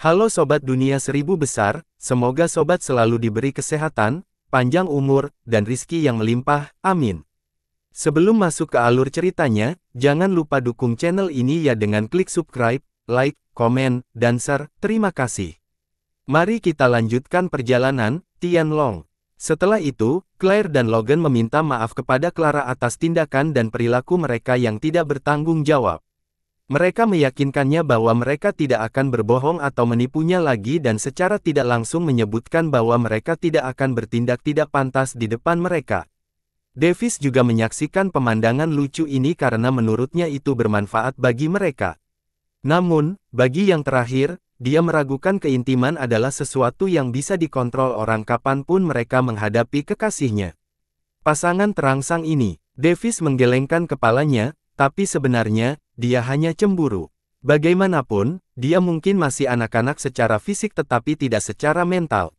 Halo Sobat Dunia Seribu Besar, semoga Sobat selalu diberi kesehatan, panjang umur, dan rizki yang melimpah, amin. Sebelum masuk ke alur ceritanya, jangan lupa dukung channel ini ya dengan klik subscribe, like, komen, dan share, terima kasih. Mari kita lanjutkan perjalanan, Tian Long. Setelah itu, Claire dan Logan meminta maaf kepada Clara atas tindakan dan perilaku mereka yang tidak bertanggung jawab. Mereka meyakinkannya bahwa mereka tidak akan berbohong atau menipunya lagi dan secara tidak langsung menyebutkan bahwa mereka tidak akan bertindak tidak pantas di depan mereka. Davis juga menyaksikan pemandangan lucu ini karena menurutnya itu bermanfaat bagi mereka. Namun, bagi yang terakhir, dia meragukan keintiman adalah sesuatu yang bisa dikontrol orang kapanpun mereka menghadapi kekasihnya. Pasangan terangsang ini, Davis menggelengkan kepalanya, tapi sebenarnya, dia hanya cemburu. Bagaimanapun, dia mungkin masih anak-anak secara fisik tetapi tidak secara mental.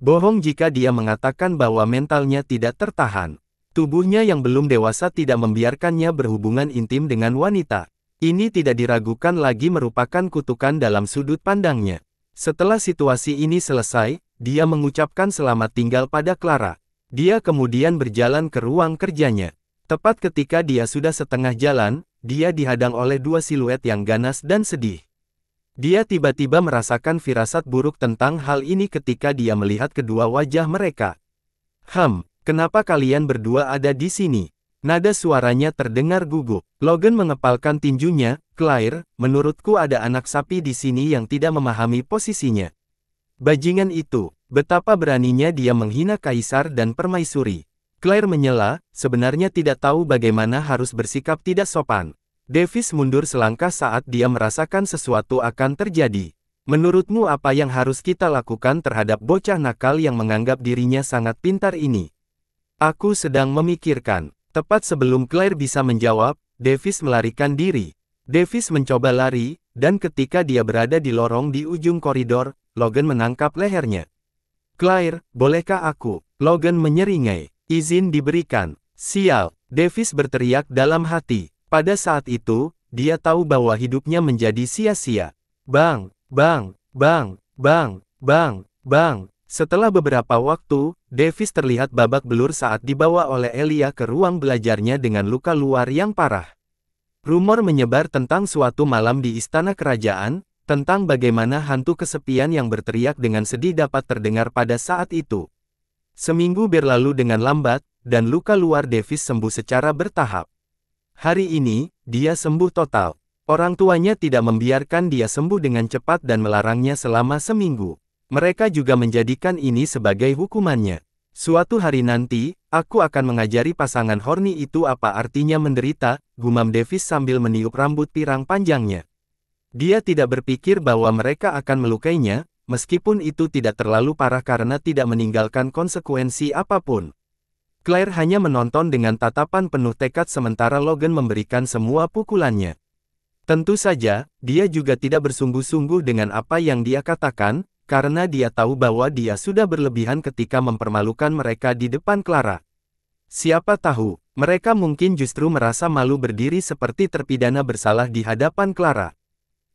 Bohong jika dia mengatakan bahwa mentalnya tidak tertahan. Tubuhnya yang belum dewasa tidak membiarkannya berhubungan intim dengan wanita. Ini tidak diragukan lagi merupakan kutukan dalam sudut pandangnya. Setelah situasi ini selesai, dia mengucapkan selamat tinggal pada Clara. Dia kemudian berjalan ke ruang kerjanya. Tepat ketika dia sudah setengah jalan, dia dihadang oleh dua siluet yang ganas dan sedih. Dia tiba-tiba merasakan firasat buruk tentang hal ini ketika dia melihat kedua wajah mereka. Ham, kenapa kalian berdua ada di sini? Nada suaranya terdengar gugup. Logan mengepalkan tinjunya, Claire, menurutku ada anak sapi di sini yang tidak memahami posisinya. Bajingan itu, betapa beraninya dia menghina Kaisar dan Permaisuri. Claire menyela, sebenarnya tidak tahu bagaimana harus bersikap tidak sopan. Davis mundur selangkah saat dia merasakan sesuatu akan terjadi. Menurutmu apa yang harus kita lakukan terhadap bocah nakal yang menganggap dirinya sangat pintar ini? Aku sedang memikirkan. Tepat sebelum Claire bisa menjawab, Davis melarikan diri. Davis mencoba lari, dan ketika dia berada di lorong di ujung koridor, Logan menangkap lehernya. Claire, bolehkah aku? Logan menyeringai. Izin diberikan. Sial, Davis berteriak dalam hati. Pada saat itu, dia tahu bahwa hidupnya menjadi sia-sia. Bang, bang, bang, bang, bang, bang. Setelah beberapa waktu, Davis terlihat babak belur saat dibawa oleh Elia ke ruang belajarnya dengan luka luar yang parah. Rumor menyebar tentang suatu malam di istana kerajaan, tentang bagaimana hantu kesepian yang berteriak dengan sedih dapat terdengar pada saat itu. Seminggu berlalu dengan lambat, dan luka luar Davis sembuh secara bertahap. Hari ini, dia sembuh total. Orang tuanya tidak membiarkan dia sembuh dengan cepat dan melarangnya selama seminggu. Mereka juga menjadikan ini sebagai hukumannya. Suatu hari nanti, aku akan mengajari pasangan Horny itu apa artinya menderita, gumam Davis sambil meniup rambut pirang panjangnya. Dia tidak berpikir bahwa mereka akan melukainya, meskipun itu tidak terlalu parah karena tidak meninggalkan konsekuensi apapun. Claire hanya menonton dengan tatapan penuh tekad sementara Logan memberikan semua pukulannya. Tentu saja, dia juga tidak bersungguh-sungguh dengan apa yang dia katakan, karena dia tahu bahwa dia sudah berlebihan ketika mempermalukan mereka di depan Clara. Siapa tahu, mereka mungkin justru merasa malu berdiri seperti terpidana bersalah di hadapan Clara.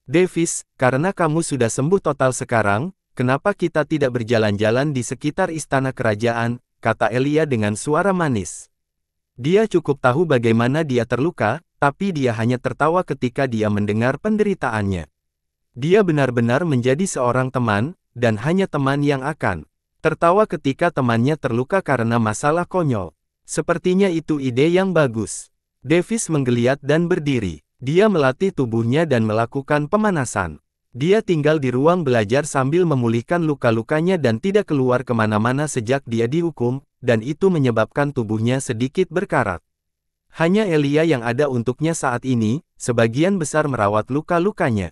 Davis, karena kamu sudah sembuh total sekarang, kenapa kita tidak berjalan-jalan di sekitar istana kerajaan, kata Elia dengan suara manis. Dia cukup tahu bagaimana dia terluka, tapi dia hanya tertawa ketika dia mendengar penderitaannya. Dia benar-benar menjadi seorang teman, dan hanya teman yang akan tertawa ketika temannya terluka karena masalah konyol. Sepertinya itu ide yang bagus. Davis menggeliat dan berdiri. Dia melatih tubuhnya dan melakukan pemanasan. Dia tinggal di ruang belajar sambil memulihkan luka-lukanya dan tidak keluar kemana-mana sejak dia dihukum, dan itu menyebabkan tubuhnya sedikit berkarat. Hanya Elia yang ada untuknya saat ini, sebagian besar merawat luka-lukanya.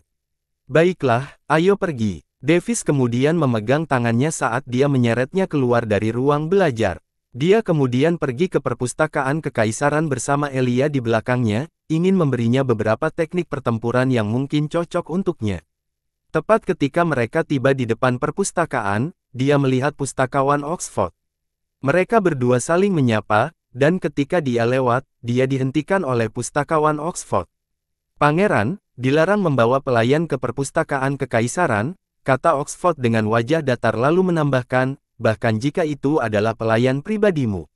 Baiklah, ayo pergi. Davis kemudian memegang tangannya saat dia menyeretnya keluar dari ruang belajar. Dia kemudian pergi ke perpustakaan kekaisaran bersama Elia di belakangnya, ingin memberinya beberapa teknik pertempuran yang mungkin cocok untuknya. Tepat ketika mereka tiba di depan perpustakaan, dia melihat pustakawan Oxford. Mereka berdua saling menyapa, dan ketika dia lewat, dia dihentikan oleh pustakawan Oxford. Pangeran, dilarang membawa pelayan ke perpustakaan kekaisaran, kata Oxford dengan wajah datar lalu menambahkan, bahkan jika itu adalah pelayan pribadimu.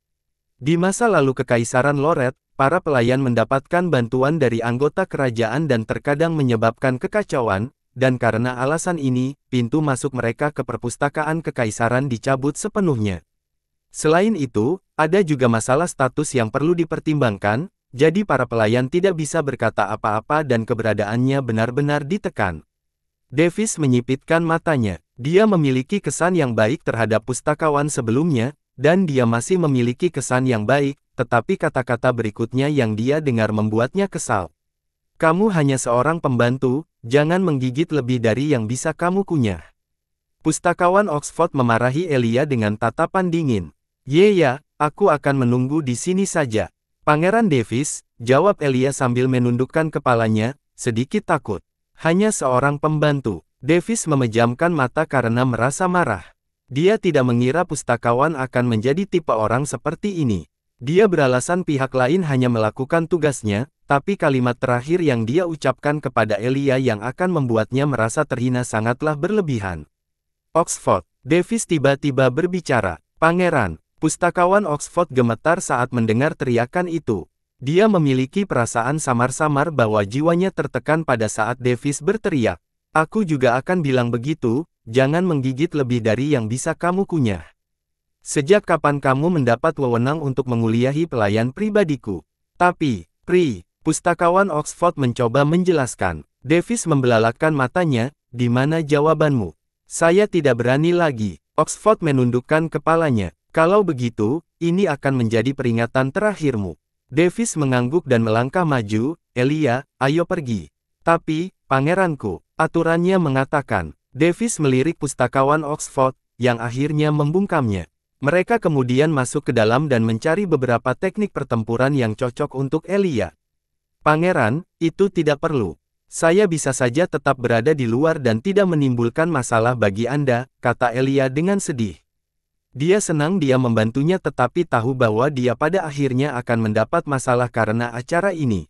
Di masa lalu kekaisaran Loret, para pelayan mendapatkan bantuan dari anggota kerajaan dan terkadang menyebabkan kekacauan, dan karena alasan ini, pintu masuk mereka ke perpustakaan kekaisaran dicabut sepenuhnya. Selain itu, ada juga masalah status yang perlu dipertimbangkan, jadi para pelayan tidak bisa berkata apa-apa dan keberadaannya benar-benar ditekan. Davis menyipitkan matanya. Dia memiliki kesan yang baik terhadap pustakawan sebelumnya, dan dia masih memiliki kesan yang baik tetapi kata-kata berikutnya yang dia dengar membuatnya kesal. Kamu hanya seorang pembantu, jangan menggigit lebih dari yang bisa kamu kunyah. Pustakawan Oxford memarahi Elia dengan tatapan dingin. Ye ya, aku akan menunggu di sini saja. Pangeran Davis, jawab Elia sambil menundukkan kepalanya, sedikit takut. Hanya seorang pembantu. Davis memejamkan mata karena merasa marah. Dia tidak mengira pustakawan akan menjadi tipe orang seperti ini. Dia beralasan pihak lain hanya melakukan tugasnya, tapi kalimat terakhir yang dia ucapkan kepada Elia yang akan membuatnya merasa terhina sangatlah berlebihan. Oxford, Davis tiba-tiba berbicara, Pangeran, pustakawan Oxford gemetar saat mendengar teriakan itu. Dia memiliki perasaan samar-samar bahwa jiwanya tertekan pada saat Davis berteriak. Aku juga akan bilang begitu, jangan menggigit lebih dari yang bisa kamu kunyah. Sejak kapan kamu mendapat wewenang untuk menguliahi pelayan pribadiku? Tapi, Pri, pustakawan Oxford mencoba menjelaskan. Davis membelalakan matanya, di mana jawabanmu? Saya tidak berani lagi. Oxford menundukkan kepalanya. Kalau begitu, ini akan menjadi peringatan terakhirmu. Davis mengangguk dan melangkah maju, Elia, ayo pergi. Tapi, pangeranku, aturannya mengatakan. Davis melirik pustakawan Oxford, yang akhirnya membungkamnya. Mereka kemudian masuk ke dalam dan mencari beberapa teknik pertempuran yang cocok untuk Elia. Pangeran, itu tidak perlu. Saya bisa saja tetap berada di luar dan tidak menimbulkan masalah bagi Anda, kata Elia dengan sedih. Dia senang dia membantunya tetapi tahu bahwa dia pada akhirnya akan mendapat masalah karena acara ini.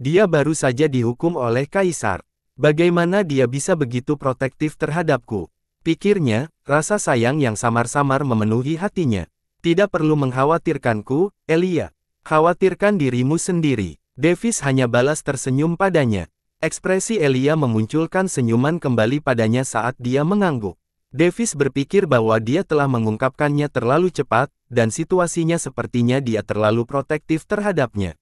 Dia baru saja dihukum oleh Kaisar. Bagaimana dia bisa begitu protektif terhadapku? Pikirnya, rasa sayang yang samar-samar memenuhi hatinya. Tidak perlu mengkhawatirkanku, Elia. Khawatirkan dirimu sendiri. Davis hanya balas tersenyum padanya. Ekspresi Elia memunculkan senyuman kembali padanya saat dia mengangguk. Davis berpikir bahwa dia telah mengungkapkannya terlalu cepat, dan situasinya sepertinya dia terlalu protektif terhadapnya.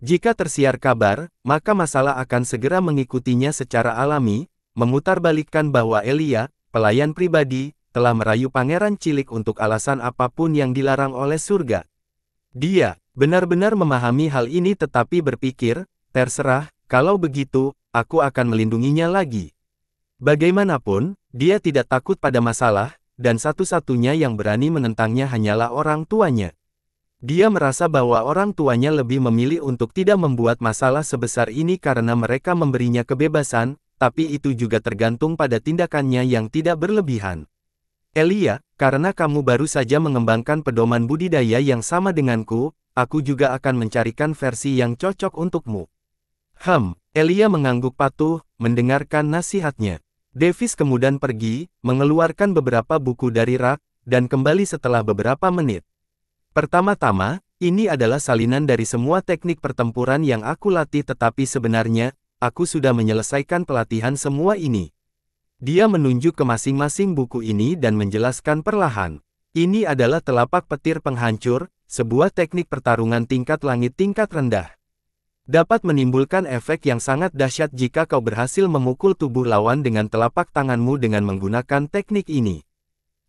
Jika tersiar kabar, maka masalah akan segera mengikutinya secara alami, memutarbalikkan bahwa Elia, Pelayan pribadi, telah merayu pangeran cilik untuk alasan apapun yang dilarang oleh surga. Dia, benar-benar memahami hal ini tetapi berpikir, terserah, kalau begitu, aku akan melindunginya lagi. Bagaimanapun, dia tidak takut pada masalah, dan satu-satunya yang berani menentangnya hanyalah orang tuanya. Dia merasa bahwa orang tuanya lebih memilih untuk tidak membuat masalah sebesar ini karena mereka memberinya kebebasan, tapi itu juga tergantung pada tindakannya yang tidak berlebihan. Elia, karena kamu baru saja mengembangkan pedoman budidaya yang sama denganku, aku juga akan mencarikan versi yang cocok untukmu. Hem, Elia mengangguk patuh, mendengarkan nasihatnya. Davis kemudian pergi, mengeluarkan beberapa buku dari rak, dan kembali setelah beberapa menit. Pertama-tama, ini adalah salinan dari semua teknik pertempuran yang aku latih tetapi sebenarnya, aku sudah menyelesaikan pelatihan semua ini. Dia menunjuk ke masing-masing buku ini dan menjelaskan perlahan. Ini adalah telapak petir penghancur, sebuah teknik pertarungan tingkat langit tingkat rendah. Dapat menimbulkan efek yang sangat dahsyat jika kau berhasil memukul tubuh lawan dengan telapak tanganmu dengan menggunakan teknik ini.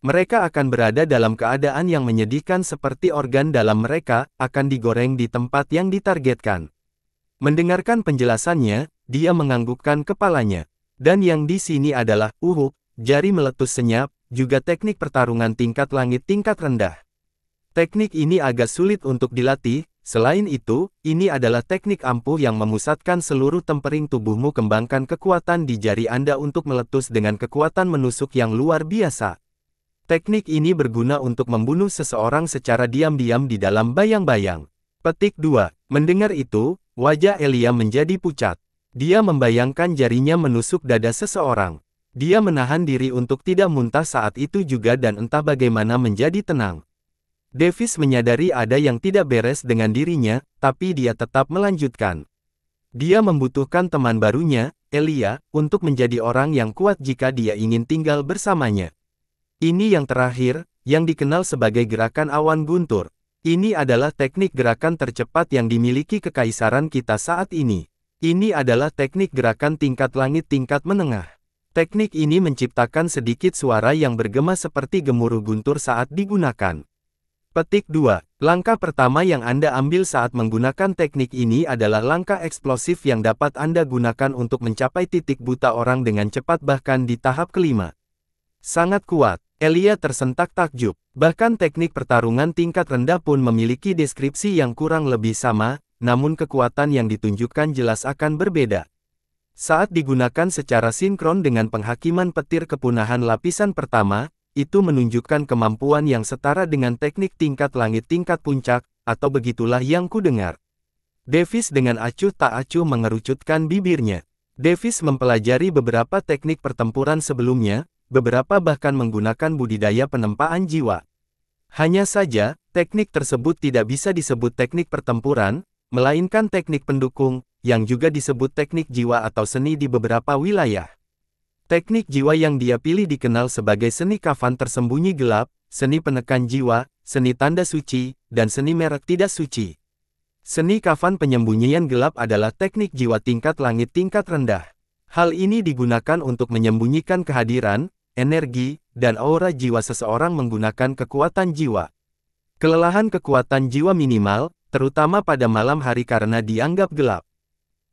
Mereka akan berada dalam keadaan yang menyedihkan seperti organ dalam mereka, akan digoreng di tempat yang ditargetkan. Mendengarkan penjelasannya, dia menganggukkan kepalanya. Dan yang di sini adalah, uhuk, jari meletus senyap, juga teknik pertarungan tingkat langit tingkat rendah. Teknik ini agak sulit untuk dilatih, selain itu, ini adalah teknik ampuh yang memusatkan seluruh tempering tubuhmu kembangkan kekuatan di jari Anda untuk meletus dengan kekuatan menusuk yang luar biasa. Teknik ini berguna untuk membunuh seseorang secara diam-diam di dalam bayang-bayang. Petik 2. Mendengar itu, Wajah Elia menjadi pucat. Dia membayangkan jarinya menusuk dada seseorang. Dia menahan diri untuk tidak muntah saat itu juga dan entah bagaimana menjadi tenang. Davis menyadari ada yang tidak beres dengan dirinya, tapi dia tetap melanjutkan. Dia membutuhkan teman barunya, Elia, untuk menjadi orang yang kuat jika dia ingin tinggal bersamanya. Ini yang terakhir, yang dikenal sebagai gerakan awan guntur. Ini adalah teknik gerakan tercepat yang dimiliki kekaisaran kita saat ini. Ini adalah teknik gerakan tingkat langit tingkat menengah. Teknik ini menciptakan sedikit suara yang bergema seperti gemuruh guntur saat digunakan. Petik 2. Langkah pertama yang Anda ambil saat menggunakan teknik ini adalah langkah eksplosif yang dapat Anda gunakan untuk mencapai titik buta orang dengan cepat bahkan di tahap kelima. Sangat kuat. Elia tersentak takjub, bahkan teknik pertarungan tingkat rendah pun memiliki deskripsi yang kurang lebih sama, namun kekuatan yang ditunjukkan jelas akan berbeda. Saat digunakan secara sinkron dengan penghakiman petir kepunahan lapisan pertama, itu menunjukkan kemampuan yang setara dengan teknik tingkat langit tingkat puncak, atau begitulah yang kudengar. Davis dengan acuh tak acuh mengerucutkan bibirnya. Davis mempelajari beberapa teknik pertempuran sebelumnya, beberapa bahkan menggunakan budidaya penempaan jiwa. Hanya saja, teknik tersebut tidak bisa disebut teknik pertempuran, melainkan teknik pendukung, yang juga disebut teknik jiwa atau seni di beberapa wilayah. Teknik jiwa yang dia pilih dikenal sebagai seni kafan tersembunyi gelap, seni penekan jiwa, seni tanda suci, dan seni merek tidak suci. Seni kafan penyembunyian gelap adalah teknik jiwa tingkat langit tingkat rendah. Hal ini digunakan untuk menyembunyikan kehadiran, energi, dan aura jiwa seseorang menggunakan kekuatan jiwa. Kelelahan kekuatan jiwa minimal, terutama pada malam hari karena dianggap gelap.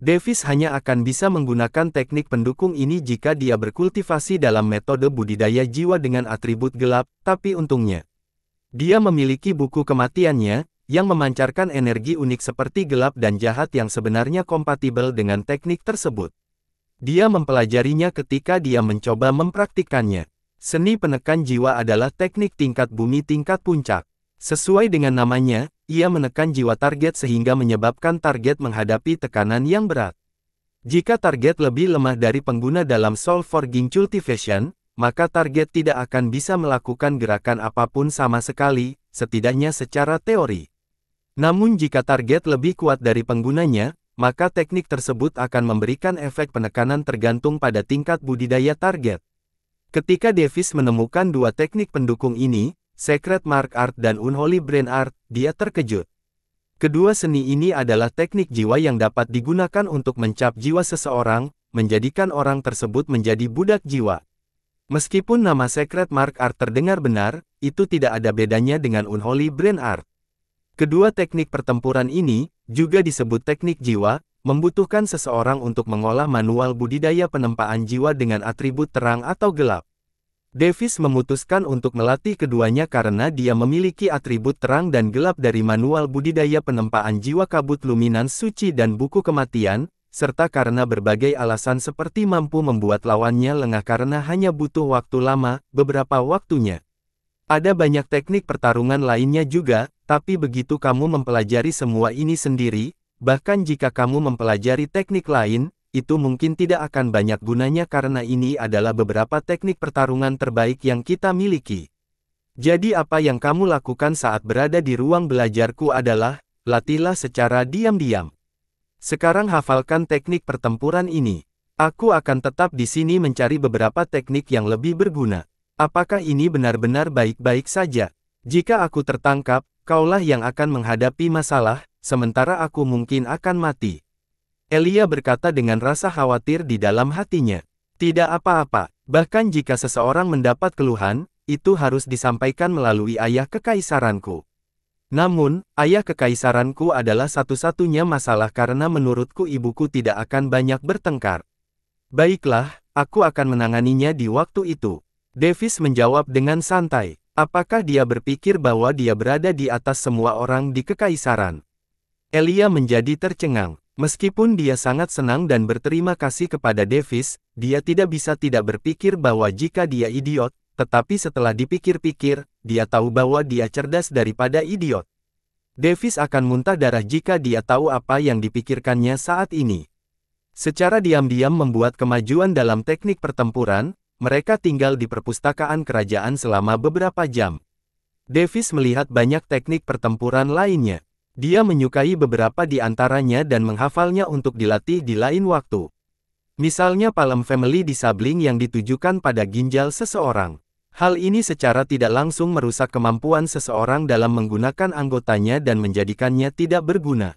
Davis hanya akan bisa menggunakan teknik pendukung ini jika dia berkultivasi dalam metode budidaya jiwa dengan atribut gelap, tapi untungnya. Dia memiliki buku kematiannya, yang memancarkan energi unik seperti gelap dan jahat yang sebenarnya kompatibel dengan teknik tersebut. Dia mempelajarinya ketika dia mencoba mempraktikkannya. Seni penekan jiwa adalah teknik tingkat bumi tingkat puncak. Sesuai dengan namanya, ia menekan jiwa target sehingga menyebabkan target menghadapi tekanan yang berat. Jika target lebih lemah dari pengguna dalam Soul Forging Cultivation, maka target tidak akan bisa melakukan gerakan apapun sama sekali, setidaknya secara teori. Namun jika target lebih kuat dari penggunanya, maka teknik tersebut akan memberikan efek penekanan tergantung pada tingkat budidaya target. Ketika Davis menemukan dua teknik pendukung ini, Secret Mark Art dan Unholy Brain Art, dia terkejut. Kedua seni ini adalah teknik jiwa yang dapat digunakan untuk mencap jiwa seseorang, menjadikan orang tersebut menjadi budak jiwa. Meskipun nama Secret Mark Art terdengar benar, itu tidak ada bedanya dengan Unholy Brain Art. Kedua teknik pertempuran ini, juga disebut teknik jiwa, membutuhkan seseorang untuk mengolah manual budidaya penempaan jiwa dengan atribut terang atau gelap. Davis memutuskan untuk melatih keduanya karena dia memiliki atribut terang dan gelap dari manual budidaya penempaan jiwa kabut luminan suci dan buku kematian, serta karena berbagai alasan seperti mampu membuat lawannya lengah karena hanya butuh waktu lama, beberapa waktunya. Ada banyak teknik pertarungan lainnya juga, tapi begitu kamu mempelajari semua ini sendiri, bahkan jika kamu mempelajari teknik lain, itu mungkin tidak akan banyak gunanya karena ini adalah beberapa teknik pertarungan terbaik yang kita miliki. Jadi apa yang kamu lakukan saat berada di ruang belajarku adalah, latihlah secara diam-diam. Sekarang hafalkan teknik pertempuran ini. Aku akan tetap di sini mencari beberapa teknik yang lebih berguna. Apakah ini benar-benar baik-baik saja? Jika aku tertangkap, kaulah yang akan menghadapi masalah, sementara aku mungkin akan mati. Elia berkata dengan rasa khawatir di dalam hatinya. Tidak apa-apa, bahkan jika seseorang mendapat keluhan, itu harus disampaikan melalui ayah kekaisaranku. Namun, ayah kekaisaranku adalah satu-satunya masalah karena menurutku ibuku tidak akan banyak bertengkar. Baiklah, aku akan menanganinya di waktu itu. Davis menjawab dengan santai, apakah dia berpikir bahwa dia berada di atas semua orang di kekaisaran? Elia menjadi tercengang. Meskipun dia sangat senang dan berterima kasih kepada Davis, dia tidak bisa tidak berpikir bahwa jika dia idiot, tetapi setelah dipikir-pikir, dia tahu bahwa dia cerdas daripada idiot. Davis akan muntah darah jika dia tahu apa yang dipikirkannya saat ini. Secara diam-diam membuat kemajuan dalam teknik pertempuran, mereka tinggal di perpustakaan kerajaan selama beberapa jam. Davis melihat banyak teknik pertempuran lainnya. Dia menyukai beberapa di antaranya dan menghafalnya untuk dilatih di lain waktu. Misalnya Palem family disabling yang ditujukan pada ginjal seseorang. Hal ini secara tidak langsung merusak kemampuan seseorang dalam menggunakan anggotanya dan menjadikannya tidak berguna.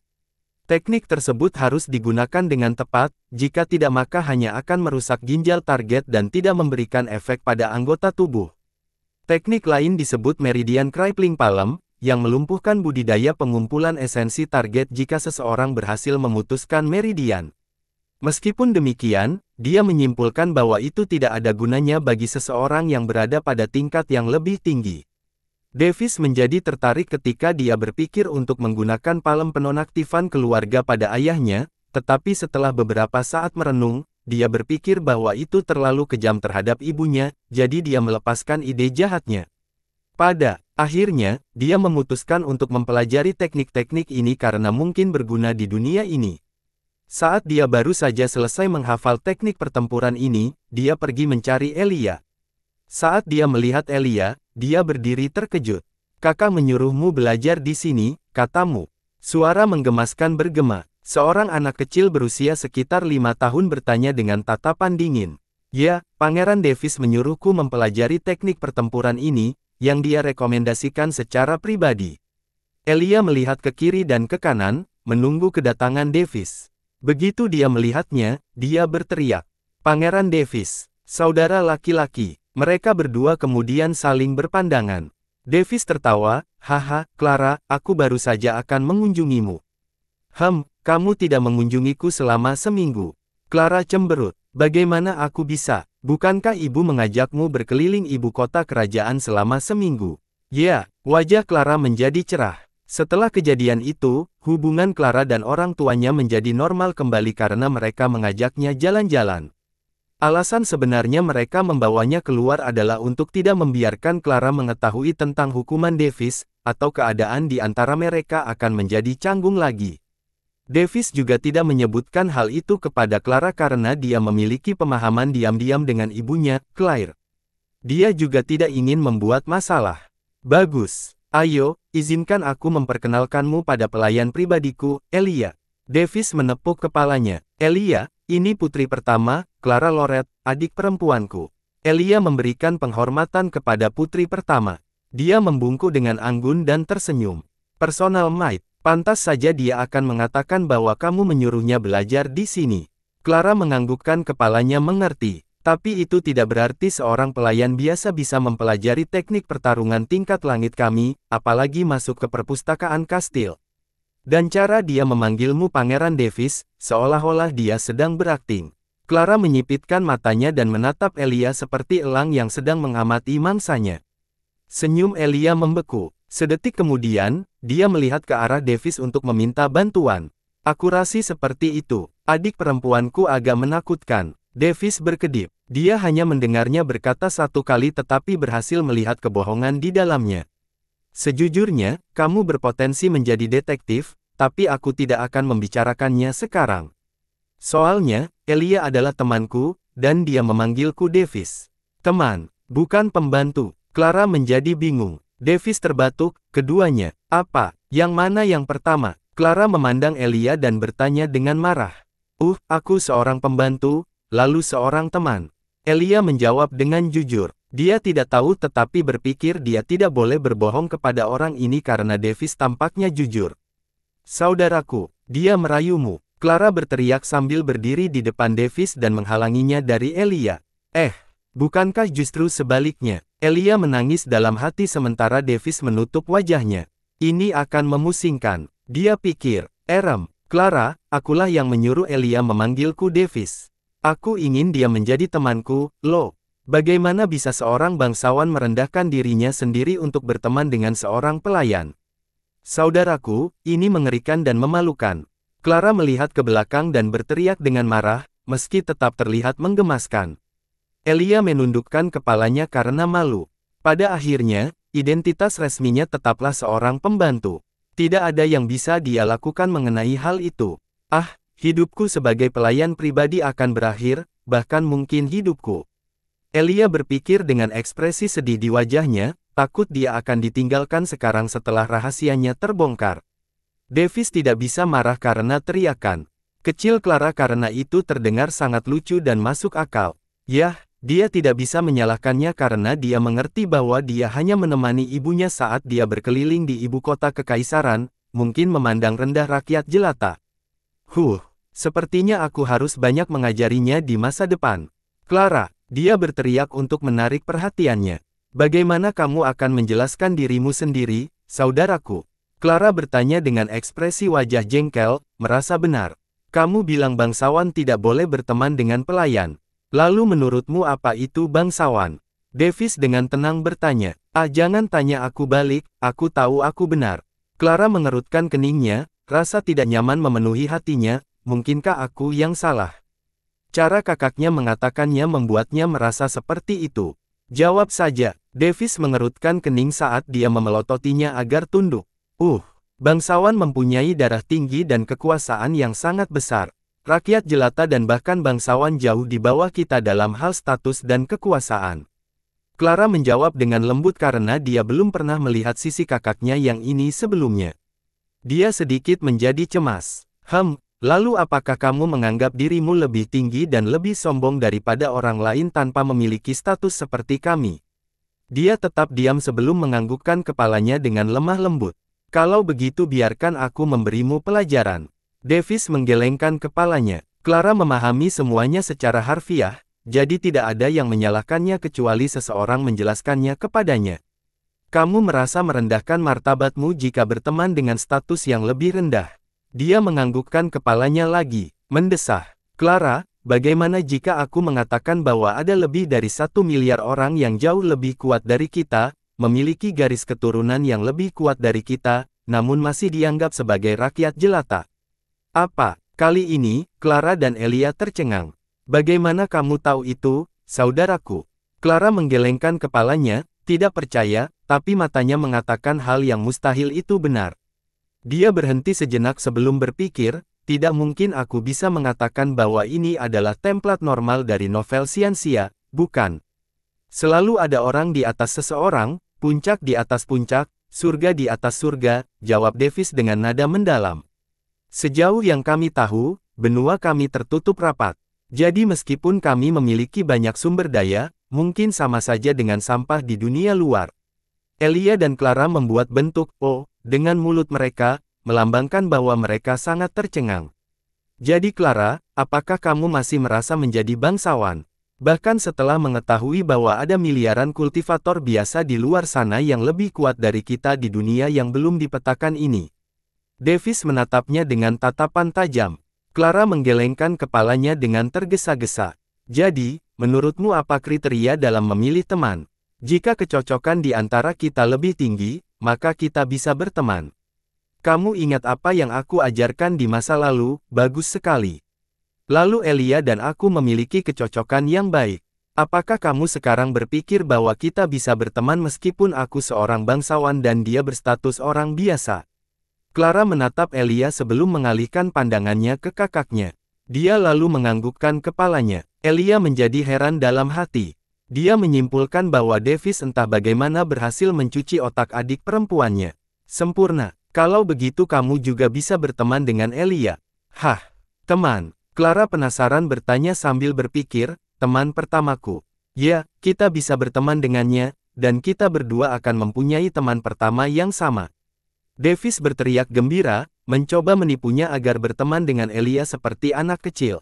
Teknik tersebut harus digunakan dengan tepat, jika tidak maka hanya akan merusak ginjal target dan tidak memberikan efek pada anggota tubuh. Teknik lain disebut meridian crippling palm, yang melumpuhkan budidaya pengumpulan esensi target jika seseorang berhasil memutuskan meridian. Meskipun demikian, dia menyimpulkan bahwa itu tidak ada gunanya bagi seseorang yang berada pada tingkat yang lebih tinggi. Davis menjadi tertarik ketika dia berpikir untuk menggunakan palem penonaktifan keluarga pada ayahnya, tetapi setelah beberapa saat merenung, dia berpikir bahwa itu terlalu kejam terhadap ibunya, jadi dia melepaskan ide jahatnya. Pada akhirnya, dia memutuskan untuk mempelajari teknik-teknik ini karena mungkin berguna di dunia ini. Saat dia baru saja selesai menghafal teknik pertempuran ini, dia pergi mencari Elia. Saat dia melihat Elia, dia berdiri terkejut. Kakak menyuruhmu belajar di sini, katamu. Suara menggemaskan bergema. Seorang anak kecil berusia sekitar lima tahun bertanya dengan tatapan dingin. Ya, Pangeran Davis menyuruhku mempelajari teknik pertempuran ini, yang dia rekomendasikan secara pribadi. Elia melihat ke kiri dan ke kanan, menunggu kedatangan Davis. Begitu dia melihatnya, dia berteriak. Pangeran Davis, saudara laki-laki, mereka berdua kemudian saling berpandangan. Davis tertawa, haha, Clara, aku baru saja akan mengunjungimu. Hem, kamu tidak mengunjungiku selama seminggu. Clara cemberut, bagaimana aku bisa? Bukankah ibu mengajakmu berkeliling ibu kota kerajaan selama seminggu? Ya, wajah Clara menjadi cerah. Setelah kejadian itu, hubungan Clara dan orang tuanya menjadi normal kembali karena mereka mengajaknya jalan-jalan. Alasan sebenarnya mereka membawanya keluar adalah untuk tidak membiarkan Clara mengetahui tentang hukuman Davis, atau keadaan di antara mereka akan menjadi canggung lagi. Davis juga tidak menyebutkan hal itu kepada Clara karena dia memiliki pemahaman diam-diam dengan ibunya, Claire. Dia juga tidak ingin membuat masalah. Bagus. Ayo, izinkan aku memperkenalkanmu pada pelayan pribadiku, Elia. Davis menepuk kepalanya. Elia, ini putri pertama, Clara Loret, adik perempuanku. Elia memberikan penghormatan kepada putri pertama. Dia membungkuk dengan anggun dan tersenyum. Personal might, pantas saja dia akan mengatakan bahwa kamu menyuruhnya belajar di sini. Clara menganggukkan kepalanya mengerti. Tapi itu tidak berarti seorang pelayan biasa bisa mempelajari teknik pertarungan tingkat langit kami, apalagi masuk ke perpustakaan kastil. Dan cara dia memanggilmu Pangeran Davis, seolah-olah dia sedang berakting. Clara menyipitkan matanya dan menatap Elia seperti elang yang sedang mengamati mangsanya. Senyum Elia membeku. Sedetik kemudian, dia melihat ke arah Davis untuk meminta bantuan. Akurasi seperti itu, adik perempuanku agak menakutkan. Davis berkedip. Dia hanya mendengarnya berkata satu kali tetapi berhasil melihat kebohongan di dalamnya. Sejujurnya, kamu berpotensi menjadi detektif, tapi aku tidak akan membicarakannya sekarang. Soalnya, Elia adalah temanku, dan dia memanggilku Davis. Teman, bukan pembantu. Clara menjadi bingung. Davis terbatuk, keduanya, apa, yang mana yang pertama? Clara memandang Elia dan bertanya dengan marah. Uh, aku seorang pembantu, lalu seorang teman. Elia menjawab dengan jujur. Dia tidak tahu tetapi berpikir dia tidak boleh berbohong kepada orang ini karena Davis tampaknya jujur. Saudaraku, dia merayumu. Clara berteriak sambil berdiri di depan Davis dan menghalanginya dari Elia. Eh, bukankah justru sebaliknya? Elia menangis dalam hati sementara Davis menutup wajahnya. Ini akan memusingkan. Dia pikir, Erem, Clara, akulah yang menyuruh Elia memanggilku Davis. Aku ingin dia menjadi temanku, lo. Bagaimana bisa seorang bangsawan merendahkan dirinya sendiri untuk berteman dengan seorang pelayan? Saudaraku, ini mengerikan dan memalukan. Clara melihat ke belakang dan berteriak dengan marah, meski tetap terlihat menggemaskan. Elia menundukkan kepalanya karena malu. Pada akhirnya, identitas resminya tetaplah seorang pembantu. Tidak ada yang bisa dia lakukan mengenai hal itu. Ah, hidupku sebagai pelayan pribadi akan berakhir, bahkan mungkin hidupku. Elia berpikir dengan ekspresi sedih di wajahnya, takut dia akan ditinggalkan sekarang setelah rahasianya terbongkar. Davis tidak bisa marah karena teriakan. Kecil Clara karena itu terdengar sangat lucu dan masuk akal. Yah, dia tidak bisa menyalahkannya karena dia mengerti bahwa dia hanya menemani ibunya saat dia berkeliling di ibu kota kekaisaran, mungkin memandang rendah rakyat jelata. Huh, sepertinya aku harus banyak mengajarinya di masa depan. Clara, dia berteriak untuk menarik perhatiannya. Bagaimana kamu akan menjelaskan dirimu sendiri, saudaraku? Clara bertanya dengan ekspresi wajah jengkel, merasa benar. Kamu bilang bangsawan tidak boleh berteman dengan pelayan. Lalu menurutmu apa itu bangsawan? Davis dengan tenang bertanya. Ah jangan tanya aku balik, aku tahu aku benar. Clara mengerutkan keningnya, rasa tidak nyaman memenuhi hatinya, mungkinkah aku yang salah? Cara kakaknya mengatakannya membuatnya merasa seperti itu. Jawab saja, Davis mengerutkan kening saat dia memelototinya agar tunduk. Uh, bangsawan mempunyai darah tinggi dan kekuasaan yang sangat besar. Rakyat jelata dan bahkan bangsawan jauh di bawah kita dalam hal status dan kekuasaan. Clara menjawab dengan lembut karena dia belum pernah melihat sisi kakaknya yang ini sebelumnya. Dia sedikit menjadi cemas. Hem, Lalu apakah kamu menganggap dirimu lebih tinggi dan lebih sombong daripada orang lain tanpa memiliki status seperti kami? Dia tetap diam sebelum menganggukkan kepalanya dengan lemah lembut. Kalau begitu biarkan aku memberimu pelajaran. Davis menggelengkan kepalanya. Clara memahami semuanya secara harfiah, jadi tidak ada yang menyalahkannya kecuali seseorang menjelaskannya kepadanya. Kamu merasa merendahkan martabatmu jika berteman dengan status yang lebih rendah. Dia menganggukkan kepalanya lagi, mendesah. Clara, bagaimana jika aku mengatakan bahwa ada lebih dari satu miliar orang yang jauh lebih kuat dari kita, memiliki garis keturunan yang lebih kuat dari kita, namun masih dianggap sebagai rakyat jelata? Apa? Kali ini, Clara dan Elia tercengang. Bagaimana kamu tahu itu, saudaraku? Clara menggelengkan kepalanya, tidak percaya, tapi matanya mengatakan hal yang mustahil itu benar. Dia berhenti sejenak sebelum berpikir, tidak mungkin aku bisa mengatakan bahwa ini adalah template normal dari novel Siansia, bukan. Selalu ada orang di atas seseorang, puncak di atas puncak, surga di atas surga, jawab Davis dengan nada mendalam. Sejauh yang kami tahu, benua kami tertutup rapat. Jadi meskipun kami memiliki banyak sumber daya, mungkin sama saja dengan sampah di dunia luar. Elia dan Clara membuat bentuk O dengan mulut mereka, melambangkan bahwa mereka sangat tercengang. Jadi Clara, apakah kamu masih merasa menjadi bangsawan? Bahkan setelah mengetahui bahwa ada miliaran kultivator biasa di luar sana yang lebih kuat dari kita di dunia yang belum dipetakan ini. Davis menatapnya dengan tatapan tajam. Clara menggelengkan kepalanya dengan tergesa-gesa. Jadi, menurutmu apa kriteria dalam memilih teman? Jika kecocokan di antara kita lebih tinggi, maka kita bisa berteman. Kamu ingat apa yang aku ajarkan di masa lalu, bagus sekali. Lalu Elia dan aku memiliki kecocokan yang baik. Apakah kamu sekarang berpikir bahwa kita bisa berteman meskipun aku seorang bangsawan dan dia berstatus orang biasa? Clara menatap Elia sebelum mengalihkan pandangannya ke kakaknya. Dia lalu menganggukkan kepalanya. Elia menjadi heran dalam hati. Dia menyimpulkan bahwa Davis entah bagaimana berhasil mencuci otak adik perempuannya. Sempurna. Kalau begitu kamu juga bisa berteman dengan Elia. Hah, teman. Clara penasaran bertanya sambil berpikir, teman pertamaku. Ya, kita bisa berteman dengannya, dan kita berdua akan mempunyai teman pertama yang sama. Davis berteriak gembira, mencoba menipunya agar berteman dengan Elia seperti anak kecil.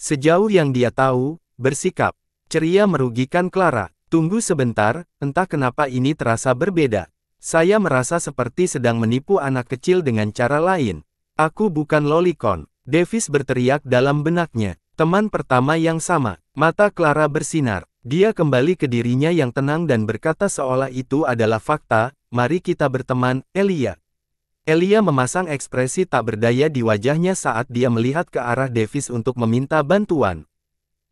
Sejauh yang dia tahu, bersikap Ceria merugikan Clara. Tunggu sebentar, entah kenapa ini terasa berbeda. Saya merasa seperti sedang menipu anak kecil dengan cara lain. Aku bukan lolicon. Davis berteriak dalam benaknya. Teman pertama yang sama. Mata Clara bersinar. Dia kembali ke dirinya yang tenang dan berkata seolah itu adalah fakta, mari kita berteman, Elia. Elia memasang ekspresi tak berdaya di wajahnya saat dia melihat ke arah Davis untuk meminta bantuan.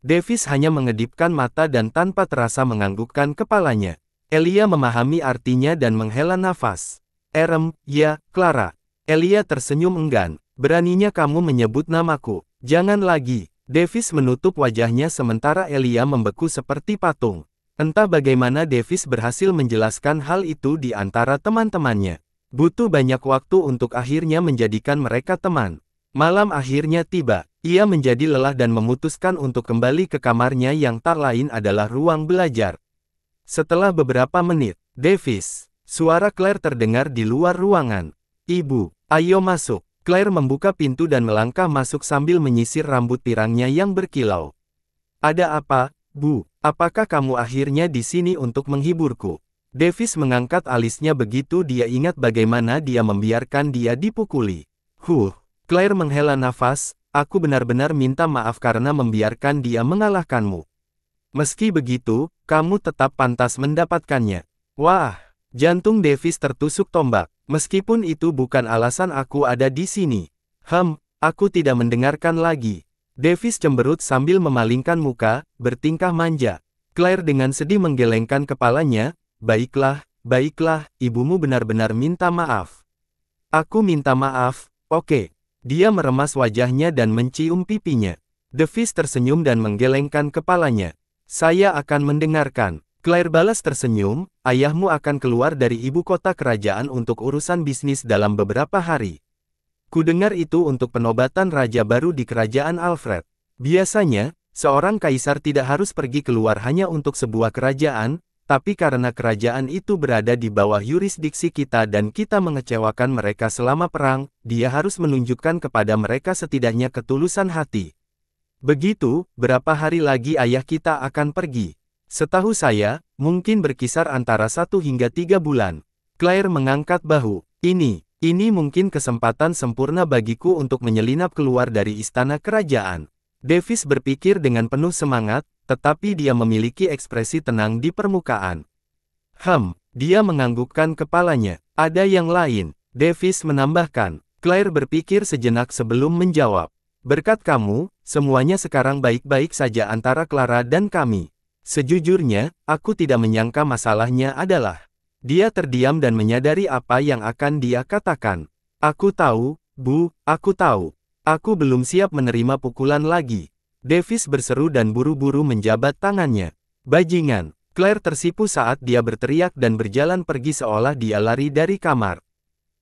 Davis hanya mengedipkan mata dan tanpa terasa menganggukkan kepalanya. Elia memahami artinya dan menghela nafas. Erem, ya, Clara. Elia tersenyum enggan. Beraninya kamu menyebut namaku. Jangan lagi. Davis menutup wajahnya sementara Elia membeku seperti patung. Entah bagaimana Davis berhasil menjelaskan hal itu di antara teman-temannya. Butuh banyak waktu untuk akhirnya menjadikan mereka teman. Malam akhirnya tiba. Ia menjadi lelah dan memutuskan untuk kembali ke kamarnya yang tak lain adalah ruang belajar. Setelah beberapa menit, Davis, suara Claire terdengar di luar ruangan. Ibu, ayo masuk. Claire membuka pintu dan melangkah masuk sambil menyisir rambut pirangnya yang berkilau. Ada apa, Bu? Apakah kamu akhirnya di sini untuk menghiburku? Davis mengangkat alisnya begitu dia ingat bagaimana dia membiarkan dia dipukuli. Huh, Claire menghela nafas, Aku benar-benar minta maaf karena membiarkan dia mengalahkanmu. Meski begitu, kamu tetap pantas mendapatkannya. Wah, jantung Davis tertusuk tombak. Meskipun itu bukan alasan aku ada di sini. Hem, aku tidak mendengarkan lagi. Davis cemberut sambil memalingkan muka, bertingkah manja. Claire dengan sedih menggelengkan kepalanya, Baiklah, baiklah, ibumu benar-benar minta maaf. Aku minta maaf, oke. Okay. Dia meremas wajahnya dan mencium pipinya. The Fish tersenyum dan menggelengkan kepalanya. Saya akan mendengarkan. Claire balas tersenyum, ayahmu akan keluar dari ibu kota kerajaan untuk urusan bisnis dalam beberapa hari. Kudengar itu untuk penobatan raja baru di kerajaan Alfred. Biasanya, seorang kaisar tidak harus pergi keluar hanya untuk sebuah kerajaan, tapi karena kerajaan itu berada di bawah yurisdiksi kita dan kita mengecewakan mereka selama perang, dia harus menunjukkan kepada mereka setidaknya ketulusan hati. Begitu, berapa hari lagi ayah kita akan pergi? Setahu saya, mungkin berkisar antara satu hingga tiga bulan. Claire mengangkat bahu. Ini, ini mungkin kesempatan sempurna bagiku untuk menyelinap keluar dari istana kerajaan. Davis berpikir dengan penuh semangat, tetapi dia memiliki ekspresi tenang di permukaan. Hem, dia menganggukkan kepalanya. Ada yang lain, Davis menambahkan. Claire berpikir sejenak sebelum menjawab. Berkat kamu, semuanya sekarang baik-baik saja antara Clara dan kami. Sejujurnya, aku tidak menyangka masalahnya adalah. Dia terdiam dan menyadari apa yang akan dia katakan. Aku tahu, Bu, aku tahu. Aku belum siap menerima pukulan lagi. Davis berseru dan buru-buru menjabat tangannya. Bajingan, Claire tersipu saat dia berteriak dan berjalan pergi seolah dia lari dari kamar.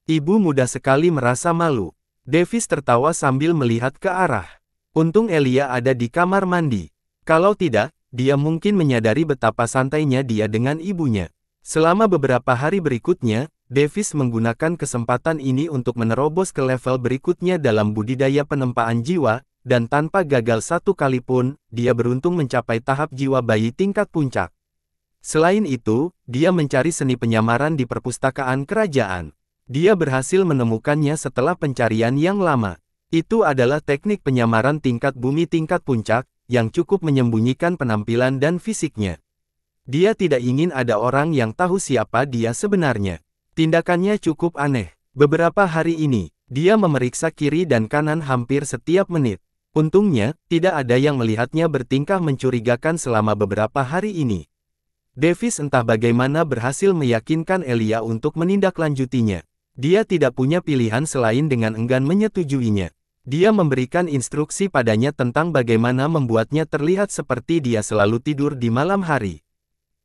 Ibu mudah sekali merasa malu. Davis tertawa sambil melihat ke arah. Untung Elia ada di kamar mandi. Kalau tidak, dia mungkin menyadari betapa santainya dia dengan ibunya. Selama beberapa hari berikutnya, Davis menggunakan kesempatan ini untuk menerobos ke level berikutnya dalam budidaya penempaan jiwa, dan tanpa gagal satu kali pun, dia beruntung mencapai tahap jiwa bayi tingkat puncak. Selain itu, dia mencari seni penyamaran di perpustakaan kerajaan. Dia berhasil menemukannya setelah pencarian yang lama. Itu adalah teknik penyamaran tingkat bumi tingkat puncak, yang cukup menyembunyikan penampilan dan fisiknya. Dia tidak ingin ada orang yang tahu siapa dia sebenarnya. Tindakannya cukup aneh. Beberapa hari ini, dia memeriksa kiri dan kanan hampir setiap menit. Untungnya, tidak ada yang melihatnya bertingkah mencurigakan selama beberapa hari ini. Davis entah bagaimana berhasil meyakinkan Elia untuk menindaklanjutinya. Dia tidak punya pilihan selain dengan enggan menyetujuinya. Dia memberikan instruksi padanya tentang bagaimana membuatnya terlihat seperti dia selalu tidur di malam hari.